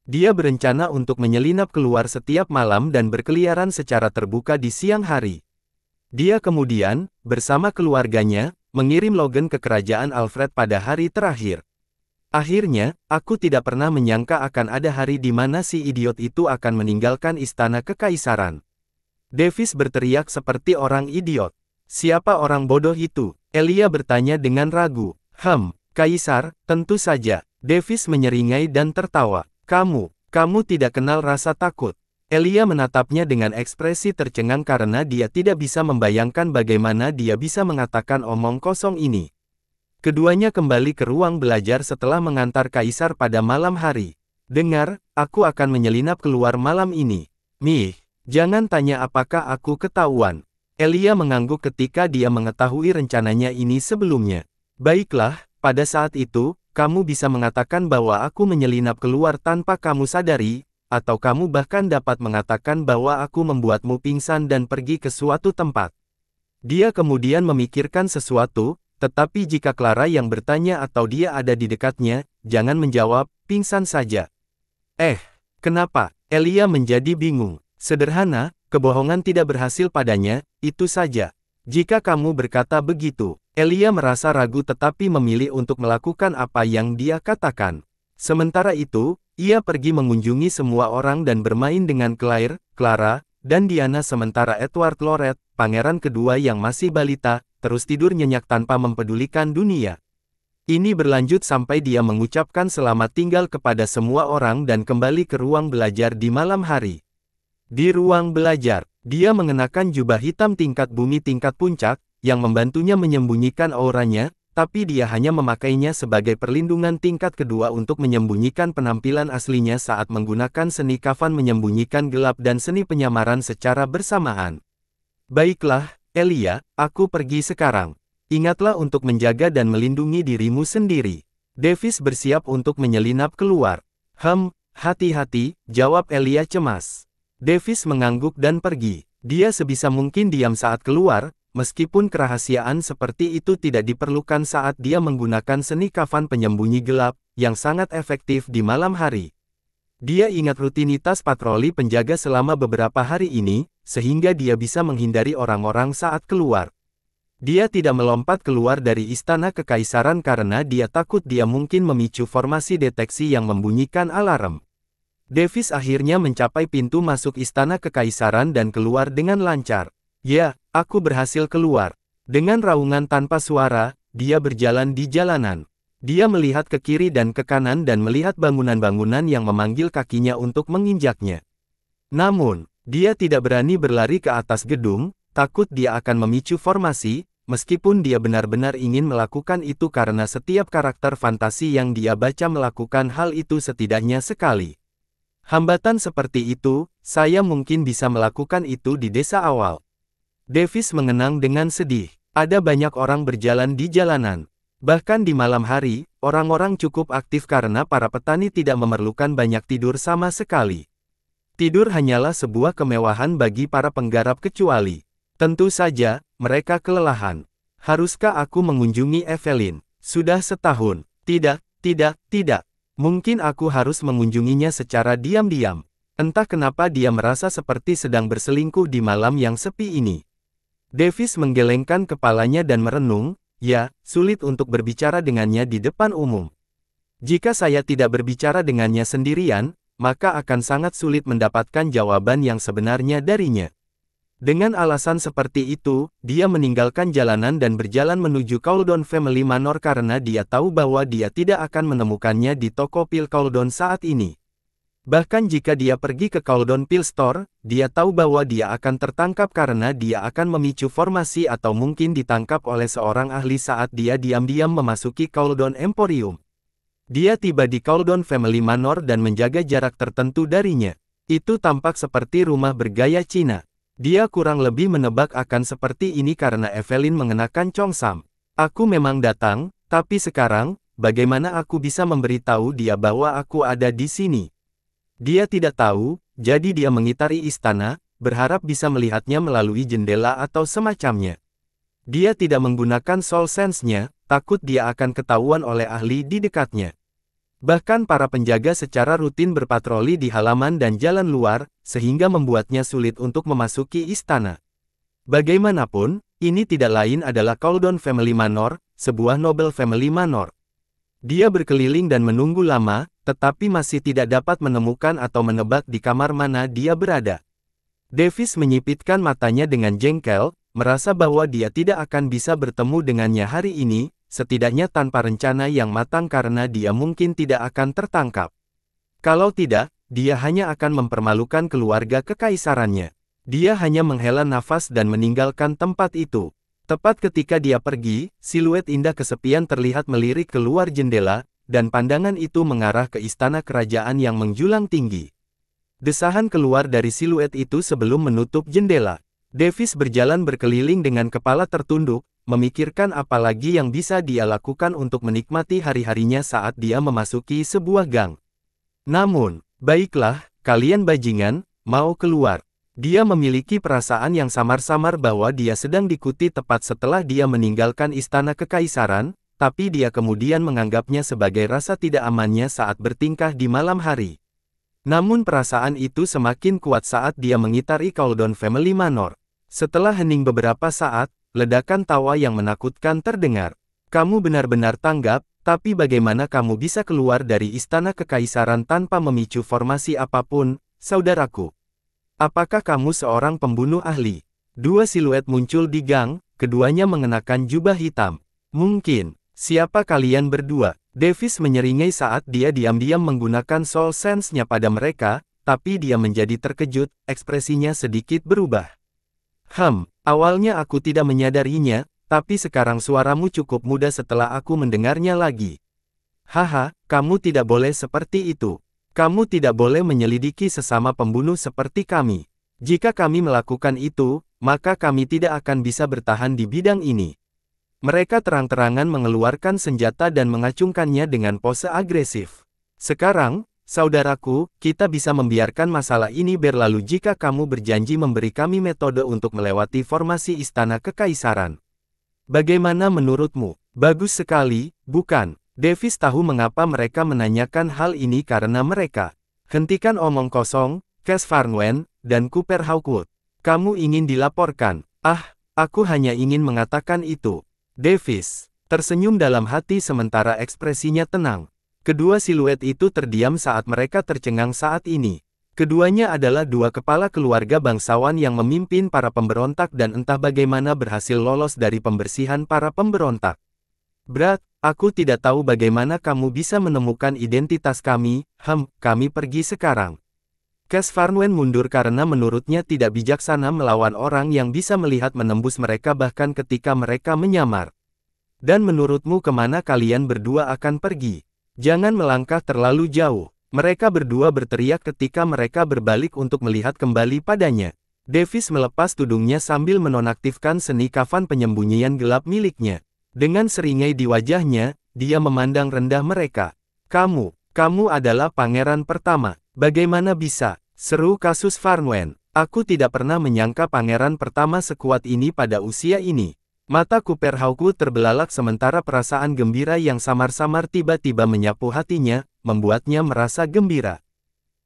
Dia berencana untuk menyelinap keluar setiap malam dan berkeliaran secara terbuka di siang hari. Dia kemudian, bersama keluarganya, mengirim Logan ke kerajaan Alfred pada hari terakhir. Akhirnya, aku tidak pernah menyangka akan ada hari di mana si idiot itu akan meninggalkan istana kekaisaran. Davis berteriak seperti orang idiot. Siapa orang bodoh itu? Elia bertanya dengan ragu. Hem, Kaisar, tentu saja. Davis menyeringai dan tertawa. Kamu, kamu tidak kenal rasa takut. Elia menatapnya dengan ekspresi tercengang karena dia tidak bisa membayangkan bagaimana dia bisa mengatakan omong kosong ini. Keduanya kembali ke ruang belajar setelah mengantar Kaisar pada malam hari. Dengar, aku akan menyelinap keluar malam ini. Mih, jangan tanya apakah aku ketahuan. Elia mengangguk ketika dia mengetahui rencananya ini sebelumnya. Baiklah, pada saat itu, kamu bisa mengatakan bahwa aku menyelinap keluar tanpa kamu sadari, atau kamu bahkan dapat mengatakan bahwa aku membuatmu pingsan dan pergi ke suatu tempat. Dia kemudian memikirkan sesuatu, tetapi jika Clara yang bertanya atau dia ada di dekatnya, jangan menjawab, pingsan saja. Eh, kenapa? Elia menjadi bingung. Sederhana, kebohongan tidak berhasil padanya, itu saja. Jika kamu berkata begitu, Elia merasa ragu tetapi memilih untuk melakukan apa yang dia katakan. Sementara itu, ia pergi mengunjungi semua orang dan bermain dengan Claire, Clara, dan Diana sementara Edward Loret, pangeran kedua yang masih balita, terus tidur nyenyak tanpa mempedulikan dunia. Ini berlanjut sampai dia mengucapkan selamat tinggal kepada semua orang dan kembali ke ruang belajar di malam hari. Di ruang belajar, dia mengenakan jubah hitam tingkat bumi tingkat puncak, yang membantunya menyembunyikan auranya, tapi dia hanya memakainya sebagai perlindungan tingkat kedua untuk menyembunyikan penampilan aslinya saat menggunakan seni kafan menyembunyikan gelap dan seni penyamaran secara bersamaan. Baiklah, Elia, aku pergi sekarang. Ingatlah untuk menjaga dan melindungi dirimu sendiri. Davis bersiap untuk menyelinap keluar. Hem, hati-hati, jawab Elia cemas. Davis mengangguk dan pergi. Dia sebisa mungkin diam saat keluar, Meskipun kerahasiaan seperti itu tidak diperlukan saat dia menggunakan seni kafan penyembunyi gelap, yang sangat efektif di malam hari. Dia ingat rutinitas patroli penjaga selama beberapa hari ini, sehingga dia bisa menghindari orang-orang saat keluar. Dia tidak melompat keluar dari istana kekaisaran karena dia takut dia mungkin memicu formasi deteksi yang membunyikan alarm. Davis akhirnya mencapai pintu masuk istana kekaisaran dan keluar dengan lancar. Ya, aku berhasil keluar. Dengan raungan tanpa suara, dia berjalan di jalanan. Dia melihat ke kiri dan ke kanan dan melihat bangunan-bangunan yang memanggil kakinya untuk menginjaknya. Namun, dia tidak berani berlari ke atas gedung, takut dia akan memicu formasi, meskipun dia benar-benar ingin melakukan itu karena setiap karakter fantasi yang dia baca melakukan hal itu setidaknya sekali. Hambatan seperti itu, saya mungkin bisa melakukan itu di desa awal. Davis mengenang dengan sedih. Ada banyak orang berjalan di jalanan. Bahkan di malam hari, orang-orang cukup aktif karena para petani tidak memerlukan banyak tidur sama sekali. Tidur hanyalah sebuah kemewahan bagi para penggarap kecuali. Tentu saja, mereka kelelahan. Haruskah aku mengunjungi Evelyn? Sudah setahun. Tidak, tidak, tidak. Mungkin aku harus mengunjunginya secara diam-diam. Entah kenapa dia merasa seperti sedang berselingkuh di malam yang sepi ini. Davis menggelengkan kepalanya dan merenung, ya, sulit untuk berbicara dengannya di depan umum. Jika saya tidak berbicara dengannya sendirian, maka akan sangat sulit mendapatkan jawaban yang sebenarnya darinya. Dengan alasan seperti itu, dia meninggalkan jalanan dan berjalan menuju Kauldon Family Manor karena dia tahu bahwa dia tidak akan menemukannya di toko pil Kauldon saat ini. Bahkan jika dia pergi ke Caldon Store, dia tahu bahwa dia akan tertangkap karena dia akan memicu formasi atau mungkin ditangkap oleh seorang ahli saat dia diam-diam memasuki Caldon Emporium. Dia tiba di Caldon Family Manor dan menjaga jarak tertentu darinya. Itu tampak seperti rumah bergaya Cina. Dia kurang lebih menebak akan seperti ini karena Evelyn mengenakan congsam. Aku memang datang, tapi sekarang, bagaimana aku bisa memberitahu dia bahwa aku ada di sini? Dia tidak tahu, jadi dia mengitari istana, berharap bisa melihatnya melalui jendela atau semacamnya. Dia tidak menggunakan soul sense-nya, takut dia akan ketahuan oleh ahli di dekatnya. Bahkan para penjaga secara rutin berpatroli di halaman dan jalan luar, sehingga membuatnya sulit untuk memasuki istana. Bagaimanapun, ini tidak lain adalah Caldon Family Manor, sebuah Nobel Family Manor. Dia berkeliling dan menunggu lama, tetapi masih tidak dapat menemukan atau menebak di kamar mana dia berada. Davis menyipitkan matanya dengan jengkel, merasa bahwa dia tidak akan bisa bertemu dengannya hari ini, setidaknya tanpa rencana yang matang karena dia mungkin tidak akan tertangkap. Kalau tidak, dia hanya akan mempermalukan keluarga kekaisarannya. Dia hanya menghela nafas dan meninggalkan tempat itu. Tepat ketika dia pergi, siluet indah kesepian terlihat melirik keluar jendela, dan pandangan itu mengarah ke istana kerajaan yang menjulang tinggi. Desahan keluar dari siluet itu sebelum menutup jendela. Davis berjalan berkeliling dengan kepala tertunduk, memikirkan apa lagi yang bisa dia lakukan untuk menikmati hari-harinya saat dia memasuki sebuah gang. Namun, baiklah, kalian bajingan, mau keluar. Dia memiliki perasaan yang samar-samar bahwa dia sedang dikuti tepat setelah dia meninggalkan istana kekaisaran, tapi dia kemudian menganggapnya sebagai rasa tidak amannya saat bertingkah di malam hari. Namun perasaan itu semakin kuat saat dia mengitari Kaldon Family Manor. Setelah hening beberapa saat, ledakan tawa yang menakutkan terdengar. Kamu benar-benar tanggap, tapi bagaimana kamu bisa keluar dari istana kekaisaran tanpa memicu formasi apapun, saudaraku? Apakah kamu seorang pembunuh ahli? Dua siluet muncul di gang, keduanya mengenakan jubah hitam. Mungkin, siapa kalian berdua? Davis menyeringai saat dia diam-diam menggunakan soul sense-nya pada mereka, tapi dia menjadi terkejut, ekspresinya sedikit berubah. Hem, awalnya aku tidak menyadarinya, tapi sekarang suaramu cukup muda setelah aku mendengarnya lagi. Haha, kamu tidak boleh seperti itu. Kamu tidak boleh menyelidiki sesama pembunuh seperti kami. Jika kami melakukan itu, maka kami tidak akan bisa bertahan di bidang ini. Mereka terang-terangan mengeluarkan senjata dan mengacungkannya dengan pose agresif. Sekarang, saudaraku, kita bisa membiarkan masalah ini berlalu jika kamu berjanji memberi kami metode untuk melewati formasi istana kekaisaran. Bagaimana menurutmu? Bagus sekali, bukan? Davis tahu mengapa mereka menanyakan hal ini karena mereka. Hentikan omong kosong, Kes Farnwen, dan Cooper Hawkwood. Kamu ingin dilaporkan. Ah, aku hanya ingin mengatakan itu. Davis, tersenyum dalam hati sementara ekspresinya tenang. Kedua siluet itu terdiam saat mereka tercengang saat ini. Keduanya adalah dua kepala keluarga bangsawan yang memimpin para pemberontak dan entah bagaimana berhasil lolos dari pembersihan para pemberontak. Brad, Aku tidak tahu bagaimana kamu bisa menemukan identitas kami, hem, kami pergi sekarang. Kes Farnwen mundur karena menurutnya tidak bijaksana melawan orang yang bisa melihat menembus mereka bahkan ketika mereka menyamar. Dan menurutmu kemana kalian berdua akan pergi? Jangan melangkah terlalu jauh. Mereka berdua berteriak ketika mereka berbalik untuk melihat kembali padanya. Davis melepas tudungnya sambil menonaktifkan seni kafan penyembunyian gelap miliknya. Dengan seringai di wajahnya, dia memandang rendah mereka. Kamu, kamu adalah pangeran pertama. Bagaimana bisa? Seru kasus Farnwen. Aku tidak pernah menyangka pangeran pertama sekuat ini pada usia ini. Mata Cooper Hauku terbelalak sementara perasaan gembira yang samar-samar tiba-tiba menyapu hatinya, membuatnya merasa gembira.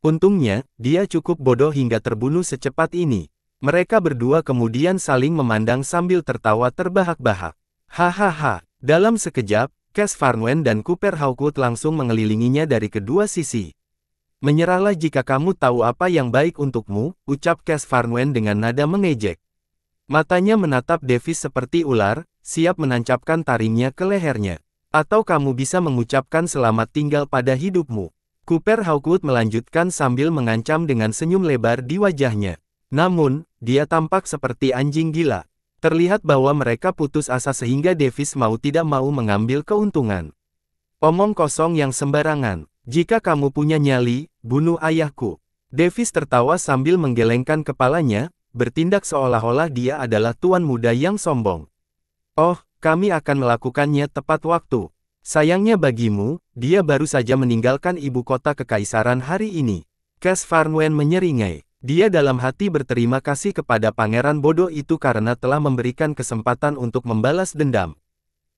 Untungnya, dia cukup bodoh hingga terbunuh secepat ini. Mereka berdua kemudian saling memandang sambil tertawa terbahak-bahak. Hahaha, dalam sekejap, Kes Farnwen dan Cooper Hawkwood langsung mengelilinginya dari kedua sisi. Menyerahlah jika kamu tahu apa yang baik untukmu, ucap Kes Farnwen dengan nada mengejek. Matanya menatap Davis seperti ular, siap menancapkan taringnya ke lehernya. Atau kamu bisa mengucapkan selamat tinggal pada hidupmu. Cooper Hawkwood melanjutkan sambil mengancam dengan senyum lebar di wajahnya. Namun, dia tampak seperti anjing gila. Terlihat bahwa mereka putus asa sehingga Davis mau tidak mau mengambil keuntungan. Omong kosong yang sembarangan. Jika kamu punya nyali, bunuh ayahku. Davis tertawa sambil menggelengkan kepalanya, bertindak seolah-olah dia adalah tuan muda yang sombong. Oh, kami akan melakukannya tepat waktu. Sayangnya bagimu, dia baru saja meninggalkan ibu kota kekaisaran hari ini. Kas Farnwen menyeringai. Dia dalam hati berterima kasih kepada pangeran bodoh itu karena telah memberikan kesempatan untuk membalas dendam.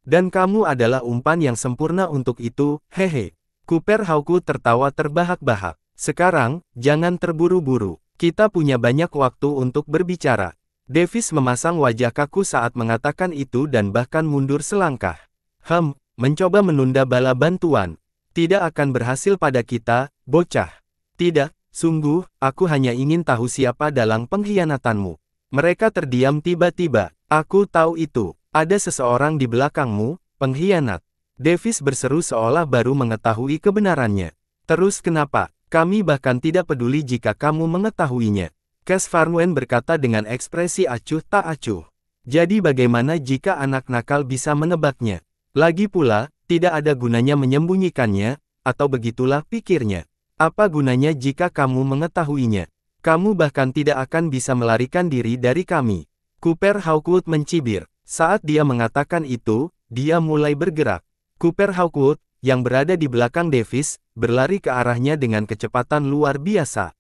Dan kamu adalah umpan yang sempurna untuk itu, hehe. Cooper Hauku tertawa terbahak-bahak. Sekarang, jangan terburu-buru. Kita punya banyak waktu untuk berbicara. Davis memasang wajah kaku saat mengatakan itu dan bahkan mundur selangkah. Hem, mencoba menunda bala bantuan. Tidak akan berhasil pada kita, bocah. Tidak, Sungguh, aku hanya ingin tahu siapa dalang pengkhianatanmu. Mereka terdiam tiba-tiba. Aku tahu itu. Ada seseorang di belakangmu, pengkhianat. Davis berseru seolah baru mengetahui kebenarannya. Terus kenapa? Kami bahkan tidak peduli jika kamu mengetahuinya. Kes Farnwen berkata dengan ekspresi acuh tak acuh. Jadi bagaimana jika anak nakal bisa menebaknya? Lagi pula, tidak ada gunanya menyembunyikannya, atau begitulah pikirnya. Apa gunanya jika kamu mengetahuinya? Kamu bahkan tidak akan bisa melarikan diri dari kami. Cooper Hawkwood mencibir. Saat dia mengatakan itu, dia mulai bergerak. Cooper Hawkwood, yang berada di belakang Davis, berlari ke arahnya dengan kecepatan luar biasa.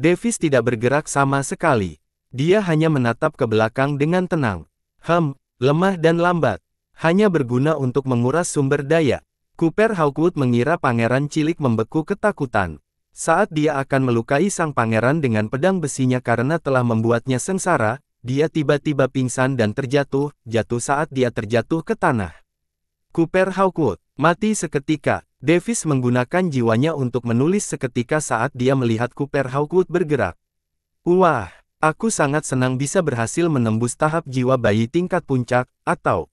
Davis tidak bergerak sama sekali. Dia hanya menatap ke belakang dengan tenang. Hem, lemah dan lambat. Hanya berguna untuk menguras sumber daya. Cooper Hawkwood mengira pangeran cilik membeku ketakutan. Saat dia akan melukai sang pangeran dengan pedang besinya karena telah membuatnya sengsara, dia tiba-tiba pingsan dan terjatuh, jatuh saat dia terjatuh ke tanah. Cooper Hawkwood mati seketika. Davis menggunakan jiwanya untuk menulis seketika saat dia melihat Cooper Hawkwood bergerak. Wah, aku sangat senang bisa berhasil menembus tahap jiwa bayi tingkat puncak, atau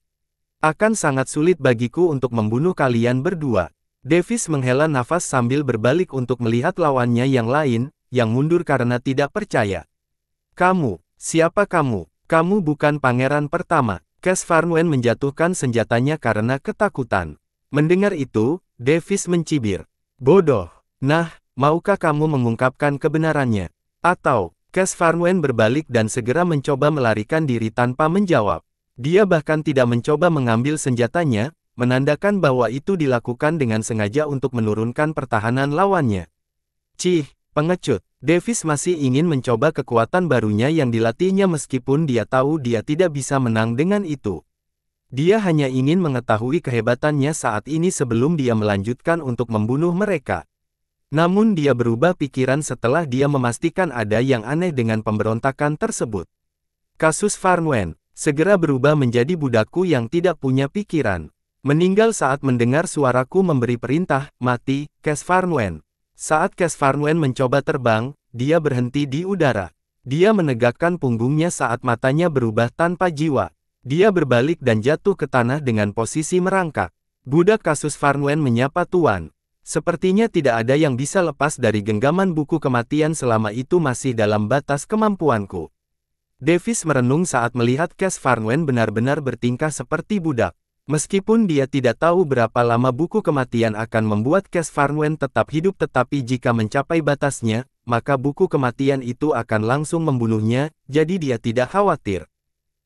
akan sangat sulit bagiku untuk membunuh kalian berdua. Davis menghela nafas sambil berbalik untuk melihat lawannya yang lain, yang mundur karena tidak percaya. Kamu, siapa kamu? Kamu bukan pangeran pertama. Kes Farnwen menjatuhkan senjatanya karena ketakutan. Mendengar itu, Davis mencibir. Bodoh. Nah, maukah kamu mengungkapkan kebenarannya? Atau, Kes Farnwen berbalik dan segera mencoba melarikan diri tanpa menjawab. Dia bahkan tidak mencoba mengambil senjatanya, menandakan bahwa itu dilakukan dengan sengaja untuk menurunkan pertahanan lawannya. Cih, pengecut, Davis masih ingin mencoba kekuatan barunya yang dilatihnya meskipun dia tahu dia tidak bisa menang dengan itu. Dia hanya ingin mengetahui kehebatannya saat ini sebelum dia melanjutkan untuk membunuh mereka. Namun dia berubah pikiran setelah dia memastikan ada yang aneh dengan pemberontakan tersebut. Kasus Farnwen segera berubah menjadi budakku yang tidak punya pikiran. Meninggal saat mendengar suaraku memberi perintah, mati, Kesfarnwen. Saat Kesfarnwen mencoba terbang, dia berhenti di udara. Dia menegakkan punggungnya saat matanya berubah tanpa jiwa. Dia berbalik dan jatuh ke tanah dengan posisi merangkak. Budak kasus Farnwen menyapa Tuan. Sepertinya tidak ada yang bisa lepas dari genggaman buku kematian selama itu masih dalam batas kemampuanku. Davis merenung saat melihat Kes Farnwen benar-benar bertingkah seperti budak. Meskipun dia tidak tahu berapa lama buku kematian akan membuat Kes Farnwen tetap hidup tetapi jika mencapai batasnya, maka buku kematian itu akan langsung membunuhnya, jadi dia tidak khawatir.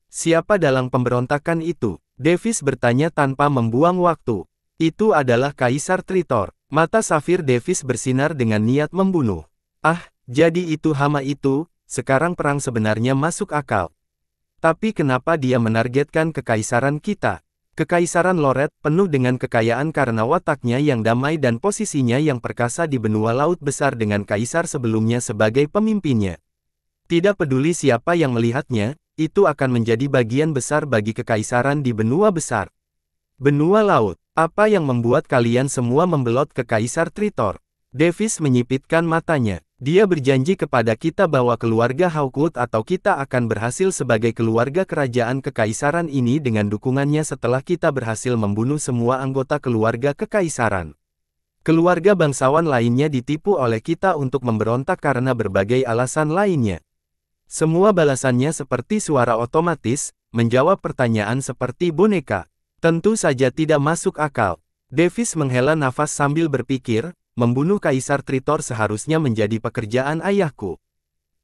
Siapa dalam pemberontakan itu? Davis bertanya tanpa membuang waktu. Itu adalah Kaisar Tritor. Mata safir Davis bersinar dengan niat membunuh. Ah, jadi itu hama itu, sekarang perang sebenarnya masuk akal. Tapi kenapa dia menargetkan kekaisaran kita? Kekaisaran Loret penuh dengan kekayaan karena wataknya yang damai dan posisinya yang perkasa di benua laut besar dengan kaisar sebelumnya sebagai pemimpinnya. Tidak peduli siapa yang melihatnya, itu akan menjadi bagian besar bagi kekaisaran di benua besar. Benua laut, apa yang membuat kalian semua membelot ke Kaisar Tritor? Davis menyipitkan matanya. Dia berjanji kepada kita bahwa keluarga Haukut atau kita akan berhasil sebagai keluarga kerajaan kekaisaran ini dengan dukungannya setelah kita berhasil membunuh semua anggota keluarga kekaisaran. Keluarga bangsawan lainnya ditipu oleh kita untuk memberontak karena berbagai alasan lainnya. Semua balasannya seperti suara otomatis, menjawab pertanyaan seperti boneka. Tentu saja tidak masuk akal. Davis menghela nafas sambil berpikir, Membunuh Kaisar Tritor seharusnya menjadi pekerjaan ayahku.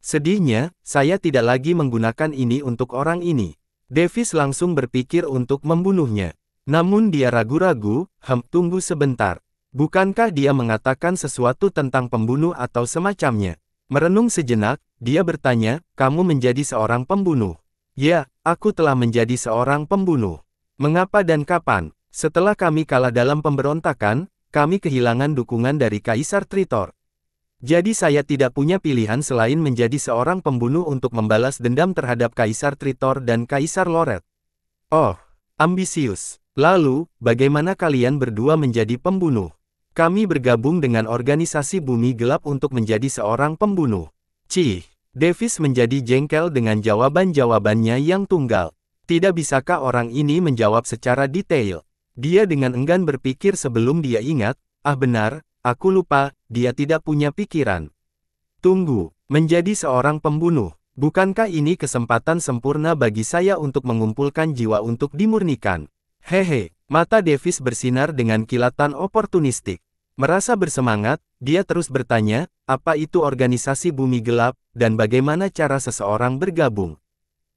Sedihnya, saya tidak lagi menggunakan ini untuk orang ini. Davis langsung berpikir untuk membunuhnya. Namun dia ragu-ragu, hem, tunggu sebentar. Bukankah dia mengatakan sesuatu tentang pembunuh atau semacamnya? Merenung sejenak, dia bertanya, kamu menjadi seorang pembunuh. Ya, aku telah menjadi seorang pembunuh. Mengapa dan kapan? Setelah kami kalah dalam pemberontakan, kami kehilangan dukungan dari Kaisar Tritor. Jadi saya tidak punya pilihan selain menjadi seorang pembunuh untuk membalas dendam terhadap Kaisar Tritor dan Kaisar Loret. Oh, ambisius. Lalu, bagaimana kalian berdua menjadi pembunuh? Kami bergabung dengan organisasi Bumi Gelap untuk menjadi seorang pembunuh. Cih, Davis menjadi jengkel dengan jawaban-jawabannya yang tunggal. Tidak bisakah orang ini menjawab secara detail? Dia dengan enggan berpikir sebelum dia ingat, ah benar, aku lupa, dia tidak punya pikiran. Tunggu, menjadi seorang pembunuh, bukankah ini kesempatan sempurna bagi saya untuk mengumpulkan jiwa untuk dimurnikan? Hehe, mata Davis bersinar dengan kilatan oportunistik. Merasa bersemangat, dia terus bertanya, apa itu organisasi bumi gelap, dan bagaimana cara seseorang bergabung.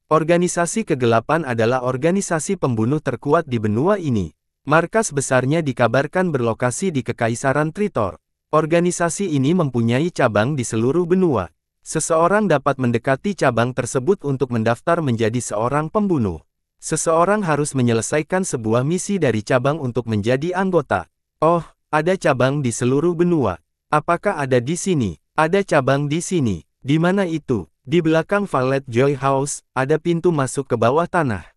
Organisasi kegelapan adalah organisasi pembunuh terkuat di benua ini. Markas besarnya dikabarkan berlokasi di Kekaisaran Tritor. Organisasi ini mempunyai cabang di seluruh benua. Seseorang dapat mendekati cabang tersebut untuk mendaftar menjadi seorang pembunuh. Seseorang harus menyelesaikan sebuah misi dari cabang untuk menjadi anggota. Oh, ada cabang di seluruh benua. Apakah ada di sini? Ada cabang di sini. Di mana itu? Di belakang Valet Joy House, ada pintu masuk ke bawah tanah.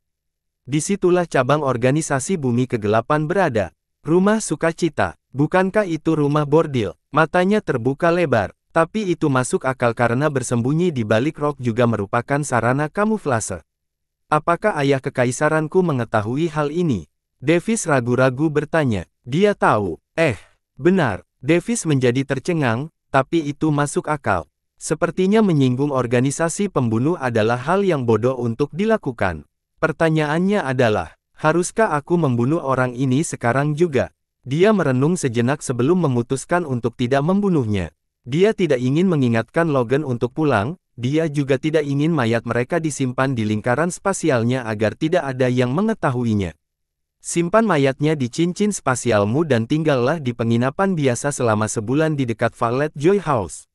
Disitulah cabang organisasi Bumi Kegelapan berada. Rumah sukacita, bukankah itu rumah bordil? Matanya terbuka lebar, tapi itu masuk akal karena bersembunyi di balik rok juga merupakan sarana kamuflase. Apakah ayah kekaisaranku mengetahui hal ini? Davis ragu-ragu bertanya. Dia tahu. Eh, benar. Davis menjadi tercengang, tapi itu masuk akal. Sepertinya menyinggung organisasi pembunuh adalah hal yang bodoh untuk dilakukan. Pertanyaannya adalah, haruskah aku membunuh orang ini sekarang juga? Dia merenung sejenak sebelum memutuskan untuk tidak membunuhnya. Dia tidak ingin mengingatkan Logan untuk pulang, dia juga tidak ingin mayat mereka disimpan di lingkaran spasialnya agar tidak ada yang mengetahuinya. Simpan mayatnya di cincin spasialmu dan tinggallah di penginapan biasa selama sebulan di dekat Valet Joy House.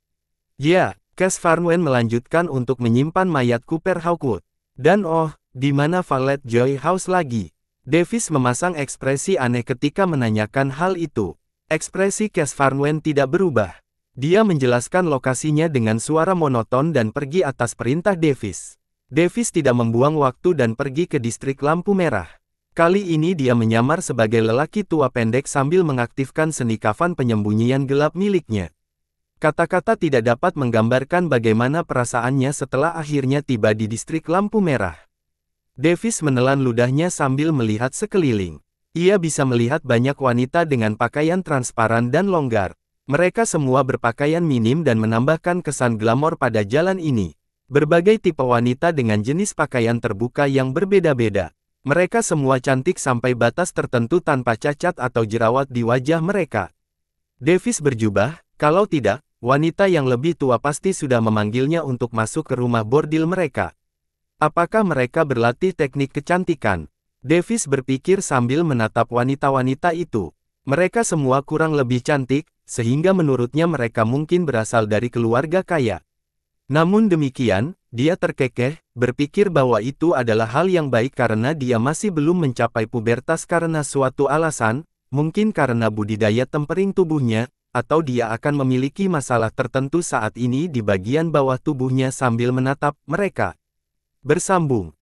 Ya, Cass Farnwen melanjutkan untuk menyimpan mayat Cooper Hawkwood. Dan oh, di mana Valet Joy House lagi? Davis memasang ekspresi aneh ketika menanyakan hal itu. Ekspresi Cass Farnwen tidak berubah. Dia menjelaskan lokasinya dengan suara monoton dan pergi atas perintah Davis. Davis tidak membuang waktu dan pergi ke distrik lampu merah. Kali ini dia menyamar sebagai lelaki tua pendek sambil mengaktifkan seni kafan penyembunyian gelap miliknya. Kata-kata tidak dapat menggambarkan bagaimana perasaannya setelah akhirnya tiba di distrik lampu merah. Davis menelan ludahnya sambil melihat sekeliling. Ia bisa melihat banyak wanita dengan pakaian transparan dan longgar. Mereka semua berpakaian minim dan menambahkan kesan glamor pada jalan ini. Berbagai tipe wanita dengan jenis pakaian terbuka yang berbeda-beda. Mereka semua cantik sampai batas tertentu tanpa cacat atau jerawat di wajah mereka. Davis berjubah, kalau tidak, wanita yang lebih tua pasti sudah memanggilnya untuk masuk ke rumah bordil mereka. Apakah mereka berlatih teknik kecantikan? Davis berpikir sambil menatap wanita-wanita itu. Mereka semua kurang lebih cantik, sehingga menurutnya mereka mungkin berasal dari keluarga kaya. Namun demikian, dia terkekeh, berpikir bahwa itu adalah hal yang baik karena dia masih belum mencapai pubertas karena suatu alasan, mungkin karena budidaya tempering tubuhnya, atau dia akan memiliki masalah tertentu saat ini di bagian bawah tubuhnya sambil menatap mereka. Bersambung